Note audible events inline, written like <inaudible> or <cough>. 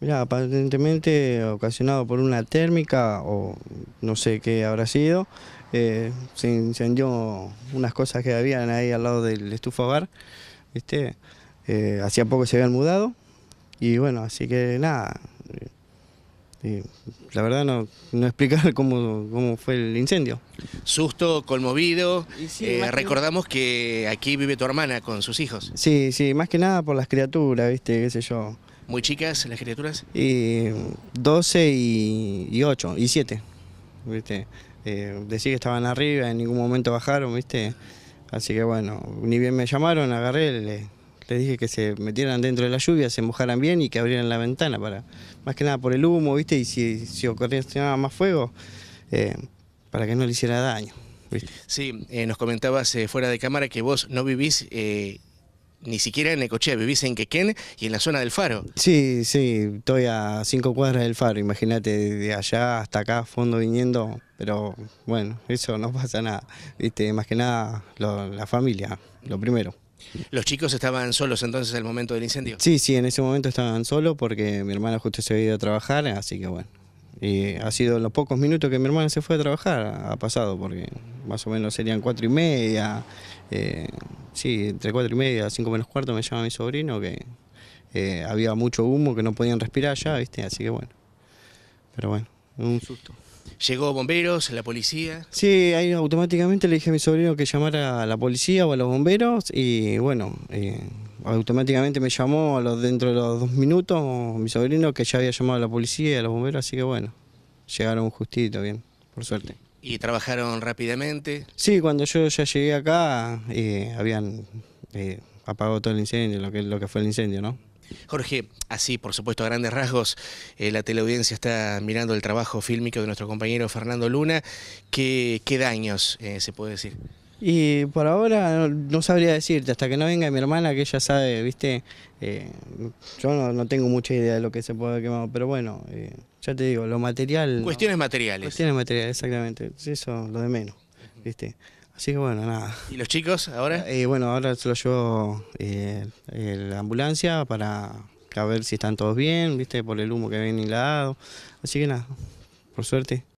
Mira, aparentemente ocasionado por una térmica o no sé qué habrá sido. Eh, se incendió unas cosas que habían ahí al lado del estufa bar. ¿viste? Eh, hacía poco se habían mudado. Y bueno, así que nada. Eh, la verdad no, no explicar <laughs> cómo, cómo, fue el incendio. Susto, conmovido. recordamos que... que... aquí vive tu hermana con sus hijos. Sí, sí, más que nada por las criaturas, viste, qué sé yo. ¿Muy chicas las criaturas? Eh, y 12 y, 8 y 7. ¿viste? Eh, decir que estaban arriba, en ningún momento bajaron, ¿viste? Así que bueno, ni bien me llamaron, agarré, le, les dije que se metieran dentro de la lluvia, se mojaran bien y que abrieran la ventana para, más que nada por el humo, ¿viste? Y si, si más fuego, eh, para que no le hiciera daño. Sí, nos comentabas fuera de cámara que vos no vivís ni siquiera en coche vivís en Quequén y en la zona del Faro. Sí, sí, estoy a cinco cuadras del Faro, imagínate, de allá hasta acá, fondo viniendo, pero bueno, eso no pasa nada, ¿viste? más que nada la familia, lo primero. ¿Los chicos estaban solos entonces el momento del incendio? Sí, sí, en ese momento estaban solos porque mi hermana justo se había ido a trabajar, así que bueno. Y ha sido en los pocos minutos que mi hermana se fue a trabajar, ha pasado, porque más o menos serían cuatro y media, eh, Sí, entre cuatro y media, cinco menos cuarto me llama mi sobrino que eh, había mucho humo, que no podían respirar ya, ¿viste? Así que bueno. Pero bueno, un susto. ¿Llegó bomberos, la policía? Sí, ahí automáticamente le dije a mi sobrino que llamara a la policía o a los bomberos y bueno, eh, automáticamente me llamó a los, dentro de los dos minutos mi sobrino que ya había llamado a la policía y a los bomberos, así que bueno, llegaron justito, bien, por suerte. ¿Y trabajaron rápidamente? Sí, cuando yo ya llegué acá eh, habían eh, apagado todo el incendio, lo que, lo que fue el incendio, ¿no? Jorge, así por supuesto a grandes rasgos, eh, la teleaudiencia está mirando el trabajo fílmico de nuestro compañero Fernando Luna. ¿Qué, qué daños eh, se puede decir? Y por ahora no, sabría decirte, hasta que no venga mi hermana que ella sabe, viste, eh, yo no, tengo mucha idea de lo que se puede haber quemado, pero bueno, eh, ya te digo, lo material... Cuestiones materiales. Cuestiones materiales, exactamente, eso lo de menos, viste. Así que bueno, nada. ¿Y los chicos ahora? Eh, bueno, ahora se los llevo eh, la ambulancia para ver si están todos bien, viste, por el humo que habían inhalado. así que nada, por suerte.